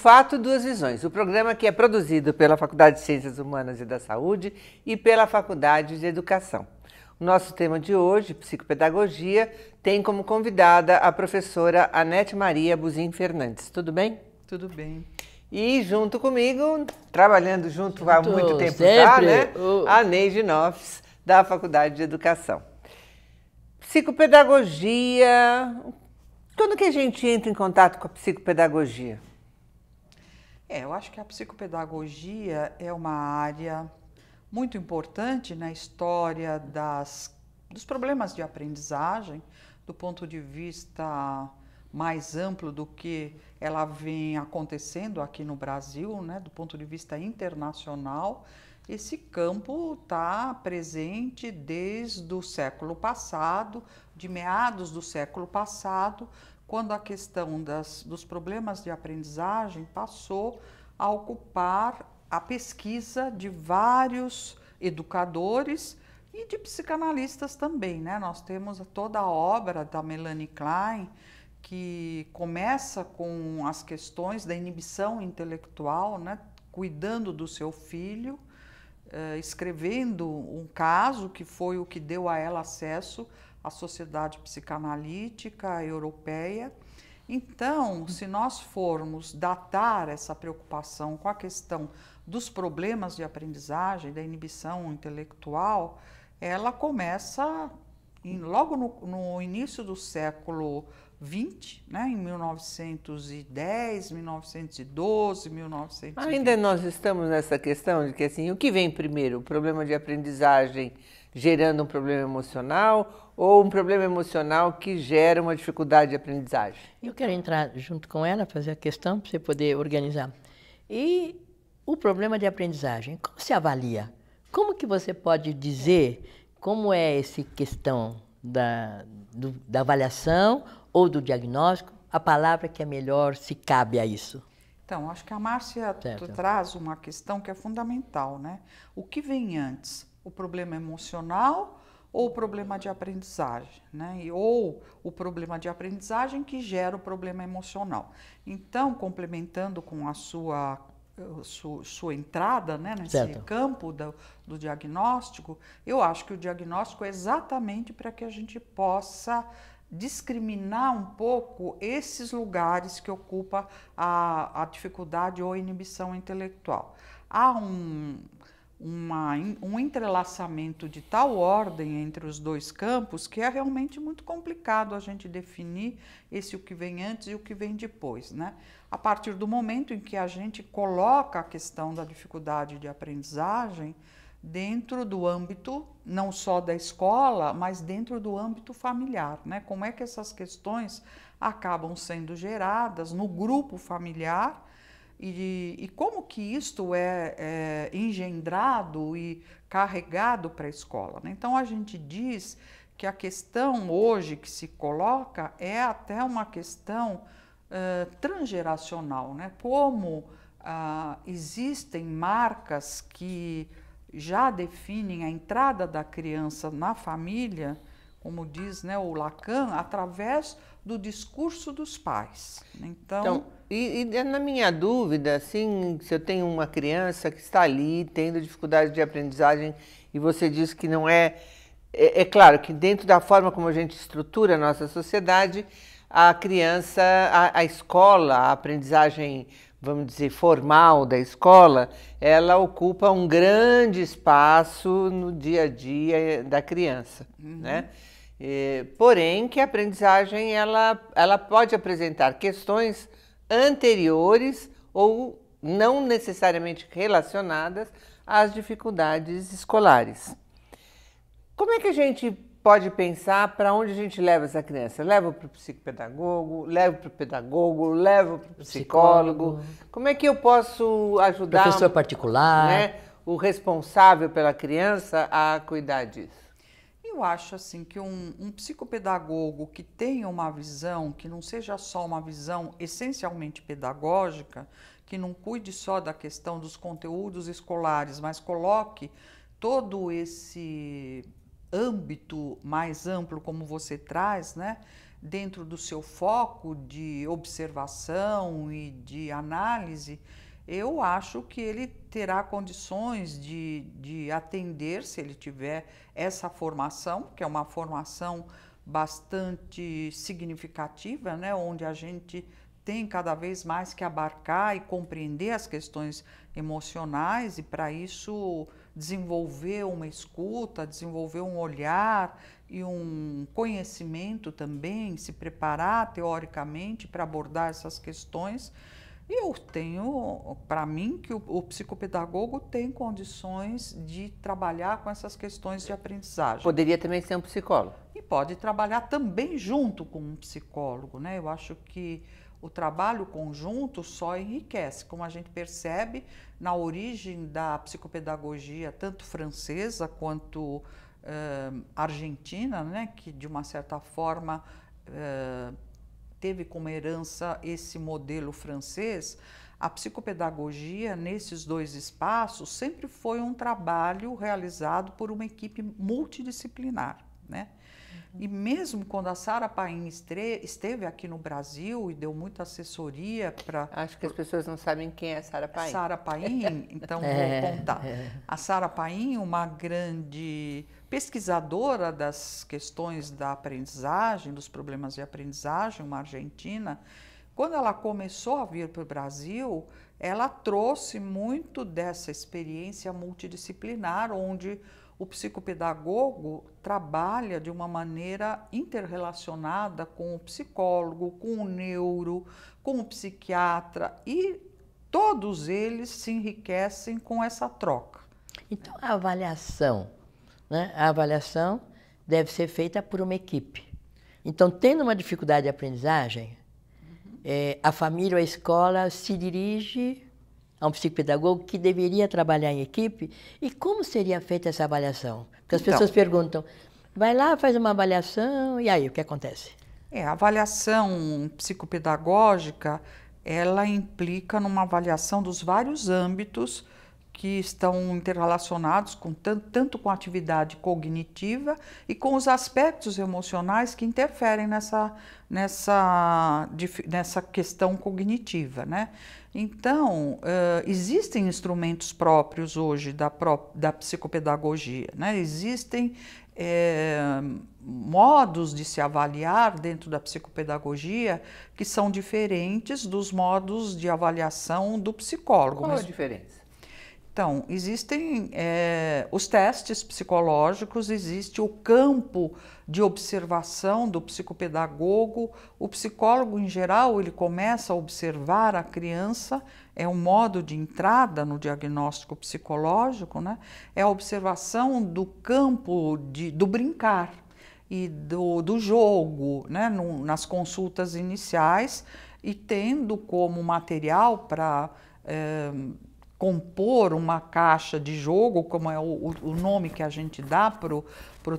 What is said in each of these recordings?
Fato Duas Visões, o programa que é produzido pela Faculdade de Ciências Humanas e da Saúde e pela Faculdade de Educação. O nosso tema de hoje, psicopedagogia, tem como convidada a professora Anete Maria Buzin Fernandes. Tudo bem? Tudo bem. E junto comigo, trabalhando junto, junto há muito tempo sempre, já, né? A Neide Noffs, da Faculdade de Educação. Psicopedagogia, quando que a gente entra em contato com a psicopedagogia? É, eu acho que a psicopedagogia é uma área muito importante na história das, dos problemas de aprendizagem, do ponto de vista mais amplo do que ela vem acontecendo aqui no Brasil, né, do ponto de vista internacional. Esse campo está presente desde o século passado, de meados do século passado, quando a questão das, dos problemas de aprendizagem passou a ocupar a pesquisa de vários educadores e de psicanalistas também. Né? Nós temos toda a obra da Melanie Klein, que começa com as questões da inibição intelectual, né? cuidando do seu filho, eh, escrevendo um caso que foi o que deu a ela acesso a Sociedade Psicanalítica Europeia. Então, se nós formos datar essa preocupação com a questão dos problemas de aprendizagem, da inibição intelectual, ela começa em, logo no, no, início do século XX, né, em 1910, 1912, 1920. Ainda nós estamos nessa questão de que assim, o que vem primeiro? O problema de aprendizagem gerando um problema emocional ou um problema emocional que gera uma dificuldade de aprendizagem. Eu quero entrar junto com ela, fazer a questão para você poder organizar. E o problema de aprendizagem, como se avalia? Como que você pode dizer como é essa questão da, do, da avaliação ou do diagnóstico? A palavra que é melhor se cabe a isso. Então, acho que a Márcia traz uma questão que é fundamental, né? O que vem antes? O problema emocional ou o problema de aprendizagem, né? ou o problema de aprendizagem que gera o problema emocional. Então, complementando com a sua eh, sua, sua entrada né, nesse certo. campo do, do diagnóstico, eu acho que o diagnóstico é exatamente para que a gente possa discriminar um pouco esses lugares que ocupa a, a dificuldade ou inibição intelectual. Há um, uma, um entrelaçamento de tal ordem entre os dois campos que é realmente muito complicado a gente definir esse o que vem antes e o que vem depois, né? A partir do momento em que a gente coloca a questão da dificuldade de aprendizagem dentro do âmbito não só da escola, mas dentro do âmbito familiar, né? Como é que essas questões acabam sendo geradas no grupo familiar? e, e como que isto é, é engendrado e carregado para a escola. Né? Então a gente diz que a questão hoje que se coloca é até uma questão uh, transgeracional, né? Como uh, existem marcas que já definem a entrada da criança na família, como diz né, o Lacan, através do discurso dos pais. Né? Então, então e, e, é na minha dúvida, assim, se eu tenho uma criança que está ali tendo dificuldade de aprendizagem e você diz que não é, é, é claro que dentro da forma como a gente estrutura a nossa sociedade, a criança, a, a, escola, a aprendizagem, vamos dizer, formal da escola, ela ocupa um grande espaço no dia a dia eh, da criança, uhum. né? É, porém, que a aprendizagem ela, ela pode apresentar questões anteriores ou não necessariamente relacionadas às dificuldades escolares. Como é que a gente pode pensar para onde a gente leva essa criança? leva para o psicopedagogo, leva para o pedagogo, leva para o psicólogo. psicólogo. Como é que eu posso ajudar? Professor particular. Né, o responsável pela criança a cuidar disso. Eu acho assim que um, um, psicopedagogo que tenha uma visão, que não seja só uma visão essencialmente pedagógica, que não cuide só da questão dos conteúdos escolares, mas coloque todo esse âmbito mais amplo como você traz, né, dentro do seu foco de observação e de análise, eu acho que ele terá condições de, de atender, se ele tiver essa formação, que é uma formação bastante significativa, né, onde a gente tem cada vez mais que abarcar e compreender as questões emocionais e para isso desenvolver uma escuta, desenvolver um olhar e um conhecimento também, se preparar teoricamente para abordar essas questões e Eu tenho, para mim, que o, o, psicopedagogo tem condições de trabalhar com essas questões de aprendizagem. Poderia também ser um psicólogo. E pode trabalhar também junto com um psicólogo, né? Eu acho que o trabalho conjunto só enriquece, como a gente percebe na origem da psicopedagogia, tanto francesa quanto eh, argentina, né? Que de uma certa forma eh, teve como herança esse modelo francês, a psicopedagogia nesses dois espaços sempre foi um trabalho realizado por uma equipe multidisciplinar, né? E mesmo quando a Sara Paim esteve aqui no Brasil e deu muita assessoria para. Acho que as pessoas não sabem quem é Sara Paim. Sara Paim, então é, vou contar. É. A Sara Paim, uma grande pesquisadora das questões da aprendizagem, dos problemas de aprendizagem, uma argentina, quando ela começou a vir para o Brasil, ela trouxe muito dessa experiência multidisciplinar, onde o psicopedagogo trabalha de uma maneira interrelacionada com o psicólogo, com o neuro, com o psiquiatra e todos eles se enriquecem com essa troca. Então, a avaliação né, a avaliação deve ser feita por uma equipe. Então, tendo uma dificuldade de aprendizagem, uhum. é, a família ou a escola se dirige a um psicopedagogo que deveria trabalhar em equipe. E como seria feita essa avaliação? Porque as então pessoas perguntam, vai lá, faz uma avaliação, e aí, o que acontece? É, a avaliação psicopedagógica, ela implica numa avaliação dos vários âmbitos que estão interrelacionados com tanto, tanto com a atividade cognitiva e com os aspectos emocionais que interferem nessa, nessa, nessa questão cognitiva. Né? Então, uh, existem instrumentos próprios hoje da, da psicopedagogia, né? existem é, modos de se avaliar dentro da psicopedagogia que são diferentes dos modos de avaliação do psicólogo. Qual a diferença? Então, existem é, os testes psicológicos, existe o campo de observação do psicopedagogo. O psicólogo, em geral, ele começa a observar a criança, é um modo de entrada no diagnóstico psicológico, né? é a observação do campo de, do brincar e do, do jogo, né? No, nas consultas iniciais, e tendo como material para. É, eh, compor uma caixa de jogo, como é o, o nome que a gente dá para o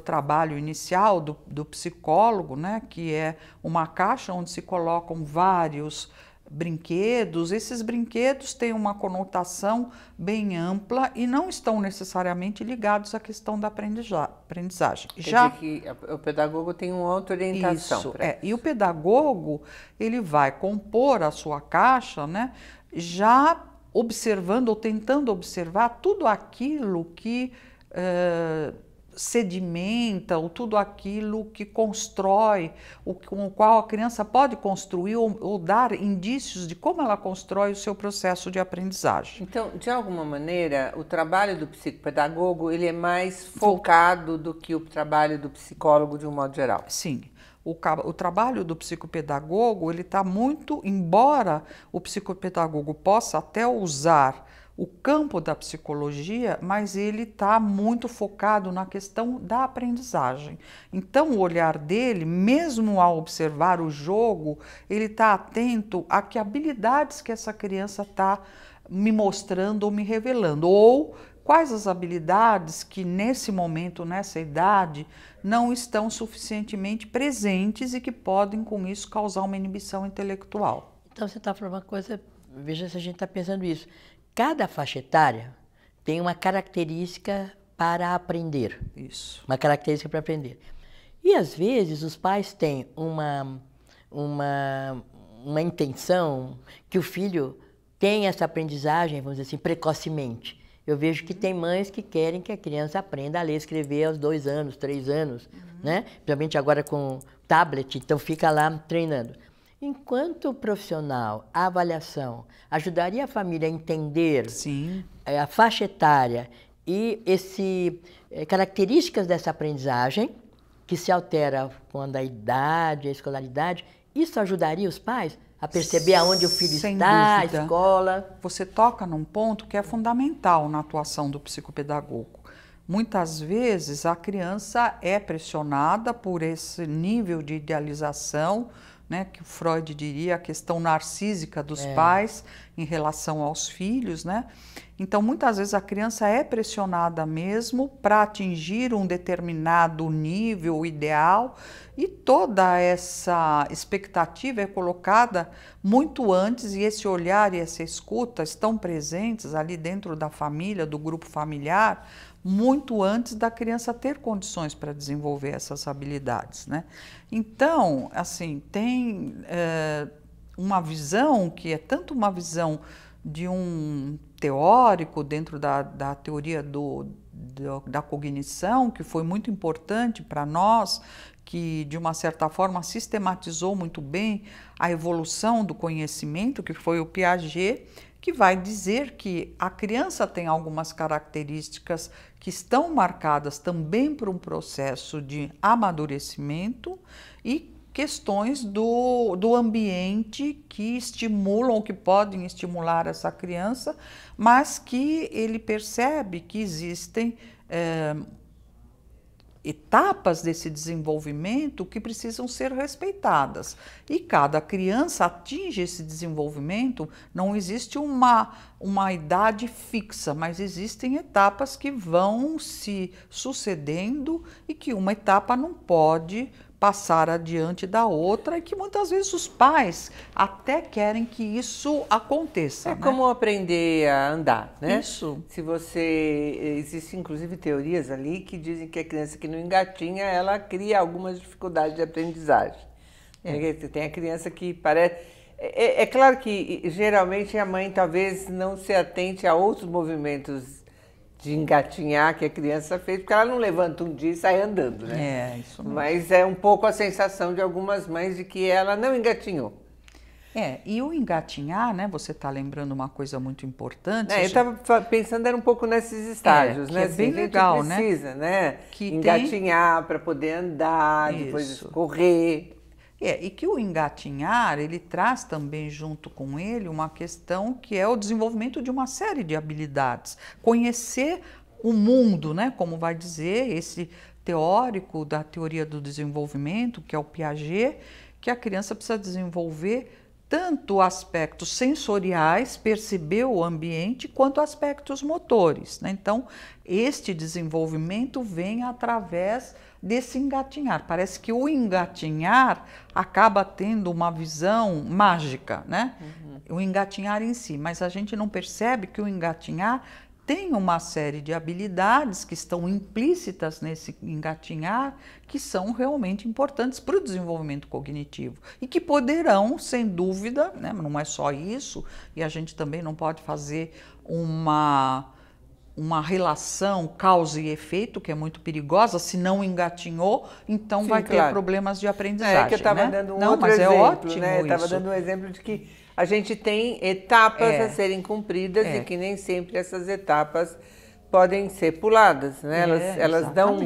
trabalho inicial do, do psicólogo, né? que é uma caixa onde se colocam vários brinquedos. Esses brinquedos têm uma conotação bem ampla e não estão necessariamente ligados à questão da aprendizagem. Quer Já que o pedagogo tem uma outra orientação. Isso, é. Isso. E o pedagogo ele vai compor a sua caixa, né? já observando ou tentando observar tudo aquilo que uh, sedimenta ou tudo aquilo que constrói, o, com o qual a criança pode construir ou, ou, dar indícios de como ela constrói o seu processo de aprendizagem. Então, de alguma maneira, o trabalho do psicopedagogo ele é mais focado do que o trabalho do psicólogo de um modo geral. Sim o, o trabalho do psicopedagogo ele está muito, embora o psicopedagogo possa até usar o campo da psicologia, mas ele está muito focado na questão da aprendizagem. Então, o olhar dele, mesmo ao observar o jogo, ele está atento a que habilidades que essa criança está me mostrando ou me revelando, ou quais as habilidades que nesse momento, nessa idade, não estão suficientemente presentes e que podem com isso causar uma inibição intelectual. Então você está falando uma coisa, veja se a gente está pensando isso. Cada faixa etária tem uma característica para aprender. Isso. Uma característica para aprender. E às vezes os pais têm uma, uma, uma intenção que o filho tem essa aprendizagem, vamos dizer assim, precocemente. Eu vejo que uhum. tem mães que querem que a criança aprenda a ler e escrever aos dois anos, três anos, uhum. né? Principalmente agora com tablet, então fica lá treinando. Enquanto profissional, a avaliação ajudaria a família a entender Sim. Eh, a faixa etária e esse eh, características dessa aprendizagem que se altera quando a idade, a escolaridade, isso ajudaria os pais? a perceber aonde o filho Sem está, dúvida. a escola. Você toca num ponto que é fundamental na atuação do psicopedagogo. Muitas vezes a criança é pressionada por esse nível de idealização né, que o Freud diria a questão narcísica dos é. pais em relação aos filhos, né? Então muitas vezes a criança é pressionada mesmo para atingir um determinado nível ideal e toda essa expectativa é colocada muito antes e esse olhar e essa escuta estão presentes ali dentro da família, do grupo familiar muito antes da criança ter condições para desenvolver essas habilidades. Né? Então, assim, tem é, uma visão que é tanto uma visão de um teórico dentro da, da teoria do, do, da cognição, que foi muito importante para nós, que de uma certa forma sistematizou muito bem a evolução do conhecimento, que foi o Piaget, que vai dizer que a criança tem algumas características que estão marcadas também por um processo de amadurecimento e questões do, do ambiente que estimulam, que podem estimular essa criança, mas que ele percebe que existem. É, etapas desse desenvolvimento que precisam ser respeitadas. E cada criança atinge esse desenvolvimento, não existe uma, uma idade fixa, mas existem etapas que vão se sucedendo e que uma etapa não pode passar adiante da outra e que muitas vezes os pais até querem que isso aconteça. É né? como aprender a andar, né? Isso. Se você existe inclusive teorias ali que dizem que a criança que não engatinha ela cria algumas dificuldades de aprendizagem. É. Tem a criança que parece é, é, é claro que geralmente a mãe talvez não se atente a outros movimentos de engatinhar que a criança fez, porque ela não levanta um dia e sai andando, né? É, isso mesmo. Mas é um pouco a sensação de algumas mães de que ela não engatinhou. É, e o engatinhar, né? Você está lembrando uma coisa muito importante. É, eu estava pensando era um pouco nesses estágios, é, né? É assim, bem legal, né? precisa, né? né? Que engatinhar tem... para poder andar, Isso. depois correr. É, e que o engatinhar, ele traz também junto com ele uma questão que é o desenvolvimento de uma série de habilidades. Conhecer o mundo, né, como vai dizer esse teórico da teoria do desenvolvimento, que é o Piaget, que a criança precisa desenvolver tanto aspectos sensoriais, perceber o ambiente, quanto aspectos motores. Né? Então, este desenvolvimento vem através desse engatinhar. Parece que o engatinhar acaba tendo uma visão mágica, né? Uhum. O engatinhar em si, mas a gente não percebe que o engatinhar tem uma série de habilidades que estão implícitas nesse engatinhar que são realmente importantes para o desenvolvimento cognitivo e que poderão, sem dúvida, né, não é só isso, e a gente também não pode fazer uma uma relação causa e efeito que é muito perigosa, se não engatinhou, então Sim, vai claro. ter problemas de aprendizagem. É que eu estava né? dando um não, outro é exemplo, é ótimo né? Estava dando um exemplo de que a gente tem etapas é. a serem cumpridas é. e que nem sempre essas etapas podem ser puladas, né? Elas, é, elas dão,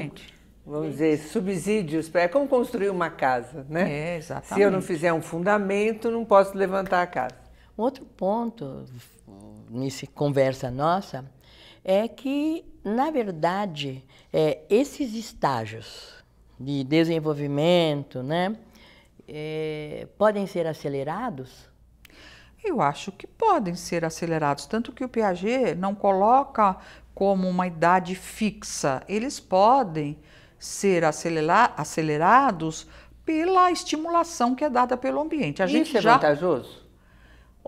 vamos dizer, subsídios para é como construir uma casa, né? É, se eu não fizer um fundamento, não posso levantar a casa. Um outro ponto nesse conversa nossa é que, na verdade, é, esses estágios de desenvolvimento né, é, podem ser acelerados? Eu acho que podem ser acelerados, tanto que o Piaget não coloca como uma idade fixa. Eles podem ser acelera acelerados pela estimulação que é dada pelo ambiente. A Isso gente é já... vantajoso?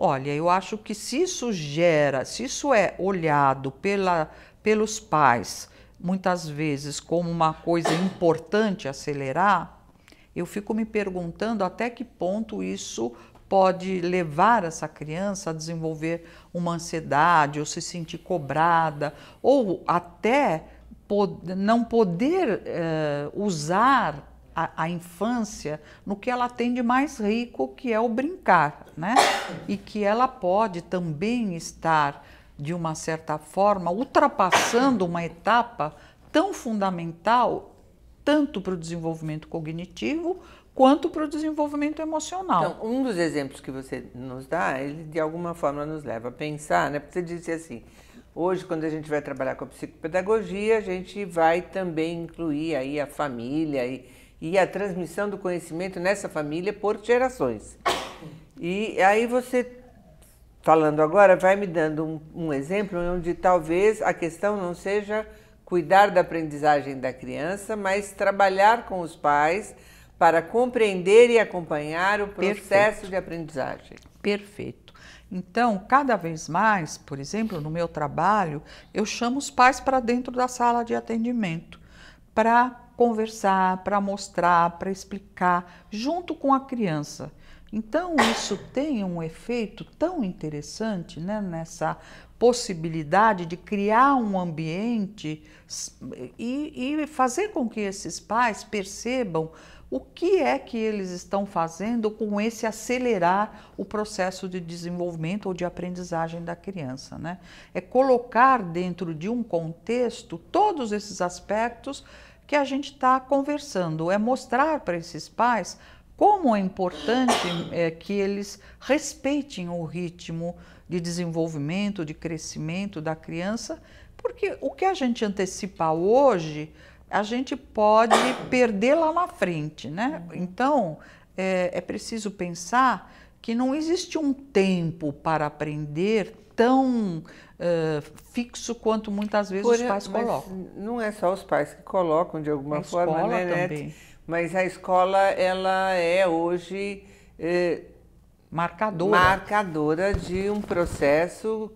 Olha, eu acho que se isso gera, se isso é olhado pela, pelos pais muitas vezes como uma coisa importante acelerar, eu fico me perguntando até que ponto isso pode levar essa criança a desenvolver uma ansiedade ou se sentir cobrada ou até não poder uh, usar a, a, infância no que ela tem de mais rico, que é o brincar, né? E que ela pode também estar, de uma certa forma, ultrapassando uma etapa tão fundamental, tanto para o desenvolvimento cognitivo quanto para o desenvolvimento emocional. Então, um dos exemplos que você nos dá, ele de alguma forma nos leva a pensar, né? Porque você disse assim, Hoje, quando a gente vai trabalhar com a psicopedagogia, a gente vai também incluir aí a família e e a transmissão do conhecimento nessa família por gerações. E aí você, falando agora, vai me dando um, um exemplo onde talvez a questão não seja cuidar da aprendizagem da criança, mas trabalhar com os pais para compreender e acompanhar o processo Perfeito. de aprendizagem. Perfeito. Então, cada vez mais, por exemplo, no meu trabalho, eu chamo os pais para dentro da sala de atendimento para conversar, para mostrar, para explicar, junto com a criança. Então, isso tem um efeito tão interessante né, nessa possibilidade de criar um ambiente e, e, fazer com que esses pais percebam o que é que eles estão fazendo com esse acelerar o processo de desenvolvimento ou de aprendizagem da criança. Né? É colocar dentro de um contexto todos esses aspectos que a gente está conversando, é mostrar para esses pais como é importante é, que eles respeitem o ritmo de desenvolvimento, de crescimento da criança, porque o que a gente antecipa hoje, a gente pode perder lá na frente, né? Uhum. Então, é, é preciso pensar que não existe um tempo para aprender tão uh, fixo quanto muitas vezes Por, os pais colocam. Não é só os pais que colocam de alguma a forma, né, Nete? Mas a escola ela é hoje eh, marcadora. marcadora de um processo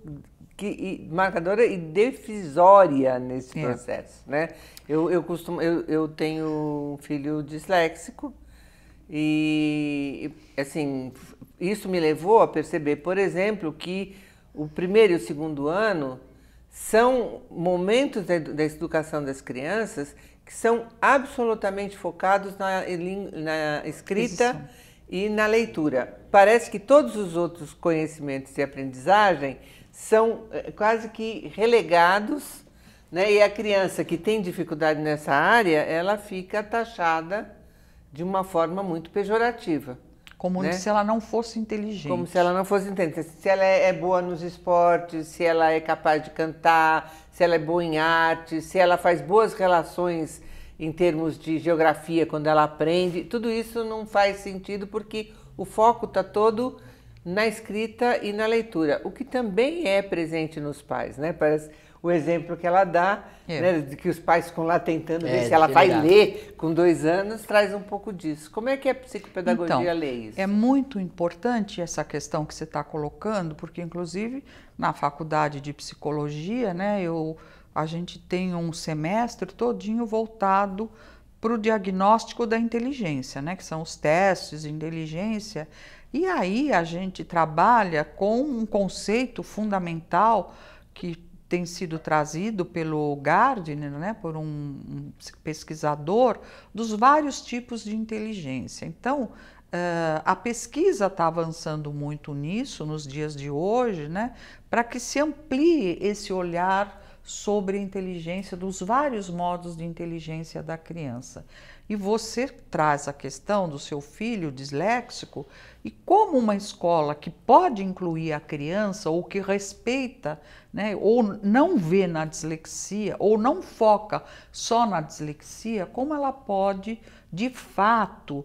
que, e, marcadora e decisória nesse é. processo, né? Eu, eu costumo, eu, eu tenho um filho disléxico e assim isso me levou a perceber, por exemplo, que o primeiro e o segundo ano são momentos da educação das crianças que são absolutamente focados na, na escrita Isso. e na leitura. Parece que todos os outros conhecimentos e aprendizagem são eh, quase que relegados, né? e a criança que tem dificuldade nessa área, ela fica taxada de uma forma muito pejorativa. Como né? se ela não fosse inteligente. Como se ela não fosse inteligente. Se ela é, é boa nos esportes, se ela é capaz de cantar, se ela é boa em arte, se ela faz boas relações em termos de geografia quando ela aprende, tudo isso não faz sentido porque o foco está todo na escrita e na leitura, o que também é presente nos pais, né? Parece o exemplo que ela dá, é. né, de que os pais ficam lá tentando é, ver se ela vai ler com dois anos, traz um pouco disso. Como é que a é psicopedagogia então, lê isso? É muito importante essa questão que você está colocando, porque inclusive na faculdade de psicologia, né, eu, a gente tem um semestre todinho voltado para o diagnóstico da inteligência, né, que são os testes de inteligência. E aí a gente trabalha com um conceito fundamental que tem sido trazido pelo Gardner, né, por um pesquisador, dos vários tipos de inteligência. Então, eh, a pesquisa está avançando muito nisso nos dias de hoje, né, para que se amplie esse olhar sobre a inteligência, dos vários modos de inteligência da criança. E você traz a questão do seu filho disléxico e como uma escola que pode incluir a criança ou que respeita, né, ou não vê na dislexia, ou não foca só na dislexia, como ela pode, de fato,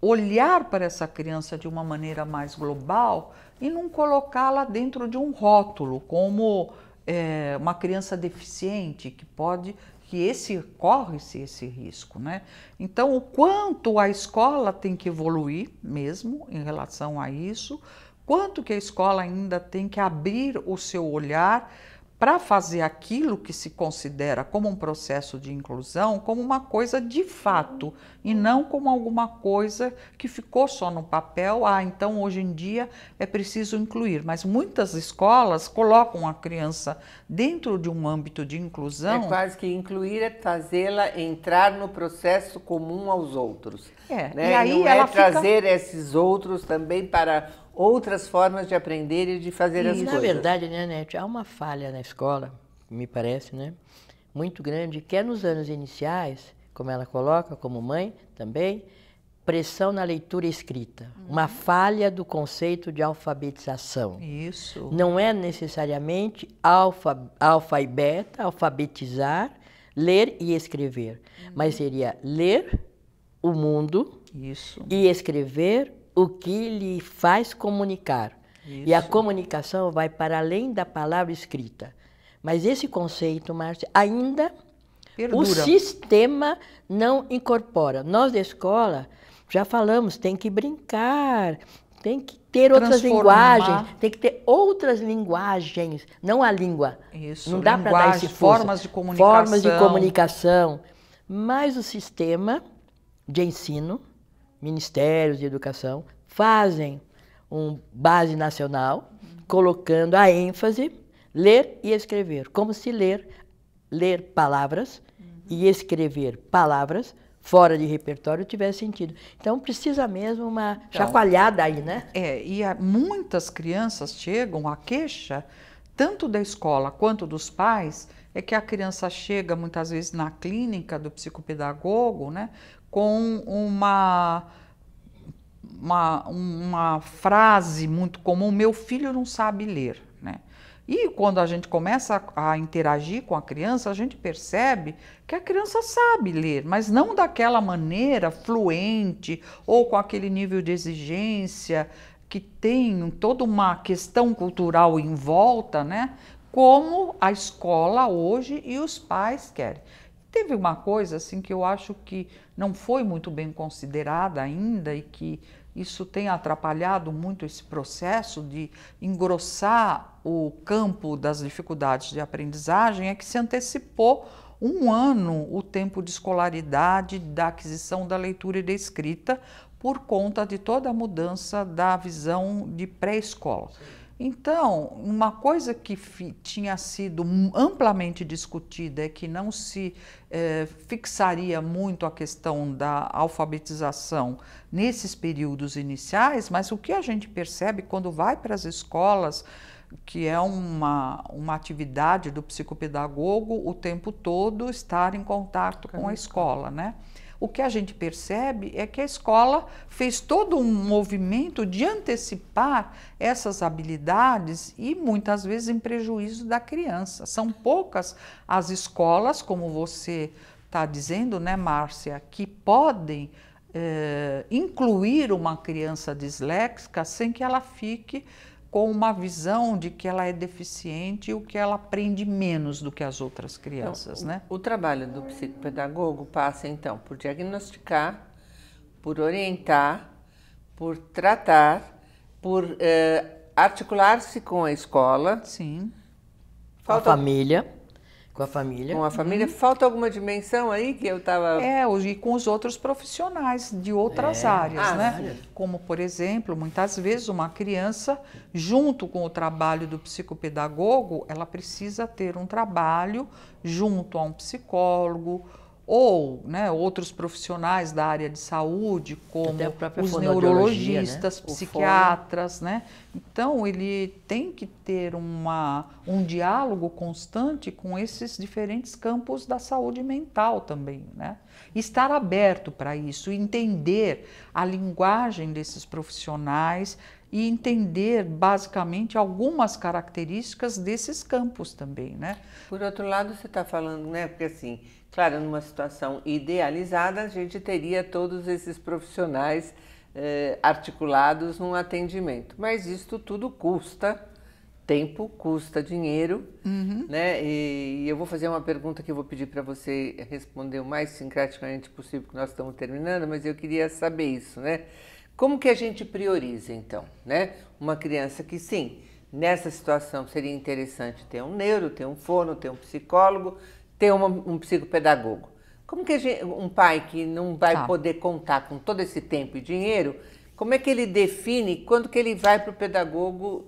olhar para essa criança de uma maneira mais global e não colocá-la dentro de um rótulo, como é, uma criança deficiente que pode que esse corre-se esse risco, né? Então, o quanto a escola tem que evoluir mesmo em relação a isso, quanto que a escola ainda tem que abrir o seu olhar para fazer aquilo que se considera como um processo de inclusão como uma coisa de fato e não como alguma coisa que ficou só no papel. Ah, então hoje em dia é preciso incluir. Mas muitas escolas colocam a criança dentro de um âmbito de inclusão. É quase que incluir é fazê-la entrar no processo comum aos outros. É, né? e aí Não ela é trazer fica... esses outros também para outras formas de aprender e de fazer e, as na coisas. Na verdade, né, Nete, há uma falha na escola, me parece, né, muito grande, que é nos anos iniciais, como ela coloca, como mãe também, pressão na leitura escrita, uhum. uma falha do conceito de alfabetização. Isso. Não é necessariamente alfa, beta, alfabetizar, ler e escrever, uhum. mas seria ler o mundo Isso. e escrever o que lhe faz comunicar. Isso. E a comunicação vai para além da palavra escrita. Mas esse conceito, Márcia, ainda Perdura. o sistema não incorpora. Nós da escola já falamos, tem que brincar, tem que ter outras linguagens, tem que ter outras linguagens, não a língua. Isso, não dá para dar esse força. formas de comunicação. Formas de comunicação. Mas o sistema de ensino ministérios de educação, fazem um base nacional, colocando a ênfase ler e escrever, como se ler ler palavras e escrever palavras fora de repertório tivesse sentido. Então precisa mesmo uma então, chacoalhada aí, né? É, e há, muitas crianças chegam a queixa tanto da escola quanto dos pais é que a criança chega muitas vezes na clínica do psicopedagogo, né, com uma, uma, uma frase muito comum: meu filho não sabe ler. Né? E quando a gente começa a, a interagir com a criança, a gente percebe que a criança sabe ler, mas não daquela maneira fluente ou com aquele nível de exigência que tem toda uma questão cultural em volta, né? Como a escola hoje e os pais querem. Teve uma coisa assim que eu acho que não foi muito bem considerada ainda e que isso tem atrapalhado muito esse processo de engrossar o campo das dificuldades de aprendizagem é que se antecipou um ano o tempo de escolaridade da aquisição da leitura e da escrita por conta de toda a mudança da visão de pré-escola. Então, uma coisa que tinha sido amplamente discutida é que não se eh, fixaria muito a questão da alfabetização nesses períodos iniciais, mas o que a gente percebe quando vai para as escolas, que é uma, uma atividade do psicopedagogo o tempo todo estar em contato com a escola, né? O que a gente percebe é que a escola fez todo um movimento de antecipar essas habilidades e muitas vezes em prejuízo da criança. São poucas as escolas, como você está dizendo, né, Márcia, que podem é, incluir uma criança disléxica sem que ela fique com uma visão de que ela é deficiente e o que ela aprende menos do que as outras então, crianças, então, né? O, o trabalho do psicopedagogo passa então por diagnosticar, por orientar, por tratar, por eh, articular-se com a escola, sim, Falta... a família com a família. Com a família. Uhum. Falta alguma dimensão aí que eu estava. É, e com os outros profissionais de outras é. áreas, ah, né? Área. Como, por exemplo, muitas vezes uma criança, junto com o trabalho do psicopedagogo, ela precisa ter um trabalho junto a um psicólogo ou né, outros profissionais da área de saúde, como os né? neurologistas, né? psiquiatras, né? Então ele tem que ter uma, um diálogo constante com esses diferentes campos da saúde mental também, né? Estar aberto para isso, entender a linguagem desses profissionais e entender basicamente algumas características desses campos também, né? Por outro lado, você está falando, né? Porque assim Claro, numa situação idealizada, a gente teria todos esses profissionais eh, articulados num atendimento, mas isto tudo custa tempo, custa dinheiro, uhum. né? E, e, eu vou fazer uma pergunta que eu vou pedir para você responder o mais sincraticamente possível, que nós estamos terminando, mas eu queria saber isso, né? Como que a gente prioriza, então, né? Uma criança que, sim, nessa situação seria interessante ter um neuro, ter um fono, ter um psicólogo, ter uma, um psicopedagogo. Como que gente, um pai que não vai tá. poder contar com todo esse tempo e dinheiro, como é que ele define quando que ele vai para o pedagogo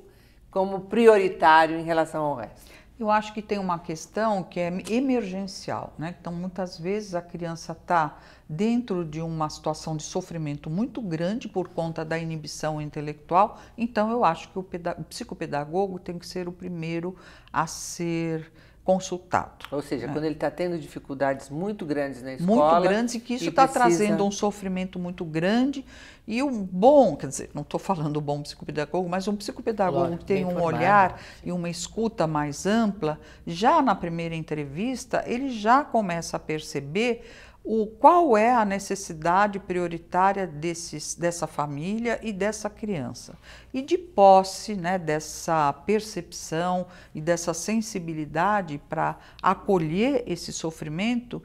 como prioritário em relação ao resto? Eu acho que tem uma questão que é emergencial, né? Então, muitas vezes a criança está dentro de uma situação de sofrimento muito grande por conta da inibição intelectual. Então, eu acho que o psicopedagogo tem que ser o primeiro a ser consultado. Ou seja, né? quando ele está tendo dificuldades muito grandes na escola. Muito grandes e que isso está precisa... trazendo um sofrimento muito grande. E um bom, quer dizer, não estou falando bom psicopedagogo, mas um psicopedagogo que tem um formado, olhar sim. e uma escuta mais ampla, já na primeira entrevista, ele já começa a perceber o, qual é a necessidade prioritária desses, dessa família e dessa criança. E de posse né, dessa percepção e dessa sensibilidade para acolher esse sofrimento,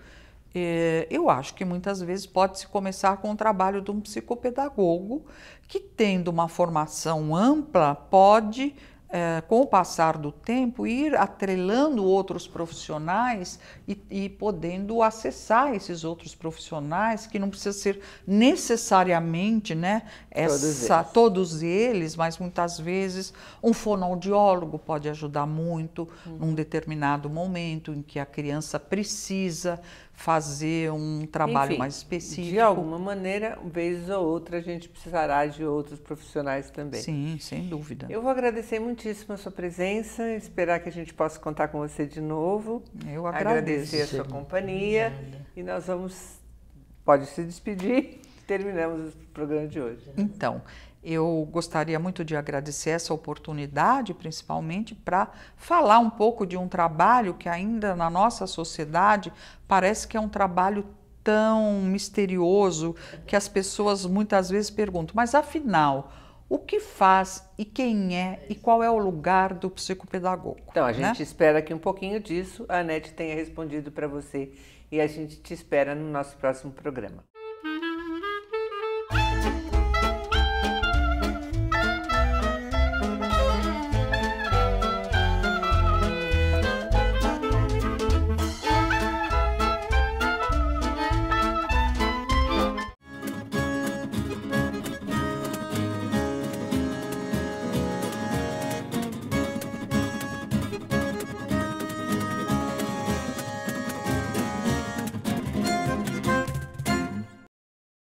eh, eu acho que muitas vezes pode-se começar com o trabalho de um psicopedagogo que, tendo uma formação ampla, pode é, com o passar do tempo, ir atrelando outros profissionais e, e, podendo acessar esses outros profissionais, que não precisa ser necessariamente né, essa, todos, eles. todos eles, mas muitas vezes um fonoaudiólogo pode ajudar muito uhum. num determinado momento em que a criança precisa fazer um trabalho Enfim, mais específico. De alguma maneira, uma vez ou outra, a gente precisará de outros profissionais também. Sim, sem dúvida. Eu vou agradecer muitíssimo a sua presença, esperar que a gente possa contar com você de novo. Eu agradeço. Agradecer a sua companhia Obrigada. e nós vamos, pode se despedir, terminamos o programa de hoje. Então, eu gostaria muito de agradecer essa oportunidade, principalmente para falar um pouco de um trabalho que ainda na nossa sociedade parece que é um trabalho tão misterioso que as pessoas muitas vezes perguntam, mas afinal, o que faz e quem é e qual é o lugar do psicopedagogo? Então, a né? gente né? espera que um pouquinho disso a NET tenha respondido para você e a gente te espera no nosso próximo programa.